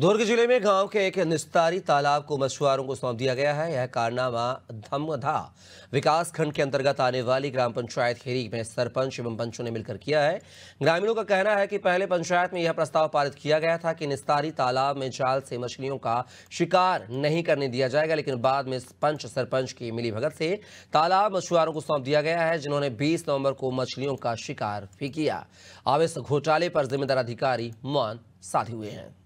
दुर्ग जिले में गांव के एक निस्तारी तालाब को मछुआरों को सौंप दिया गया है यह कारनामा धमधा विकास खंड के अंतर्गत आने वाली ग्राम पंचायत खेरी में सरपंच एवं पंचों ने मिलकर किया है ग्रामीणों का कहना है कि पहले पंचायत में यह प्रस्ताव पारित किया गया था कि निस्तारी तालाब में जाल से मछलियों का शिकार नहीं करने दिया जाएगा लेकिन बाद में पंच सरपंच की मिली से तालाब मछुआरों को सौंप दिया गया है जिन्होंने बीस नवम्बर को मछलियों का शिकार भी किया अब इस घोटाले पर जिम्मेदार अधिकारी मौन साधे हुए हैं